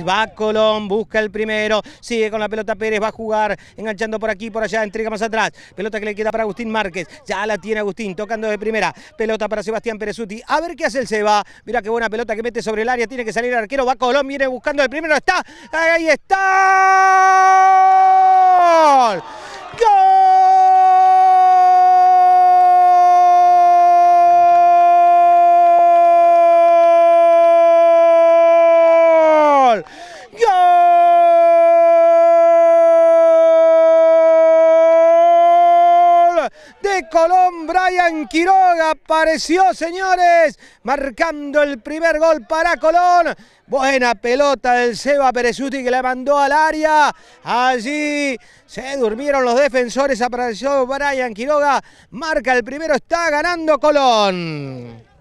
va Colón, busca el primero, sigue con la pelota Pérez, va a jugar, enganchando por aquí, por allá, entrega más atrás, pelota que le queda para Agustín Márquez, ya la tiene Agustín, tocando de primera, pelota para Sebastián Perezuti, a ver qué hace el Seba, mira qué buena pelota que mete sobre el área, tiene que salir el arquero, va Colón, viene buscando el primero, está, ahí está. ¡Gol! De Colón, Brian Quiroga apareció, señores, marcando el primer gol para Colón. Buena pelota del Seba Perezuti que le mandó al área. Allí se durmieron los defensores. Apareció Brian Quiroga. Marca el primero. Está ganando Colón.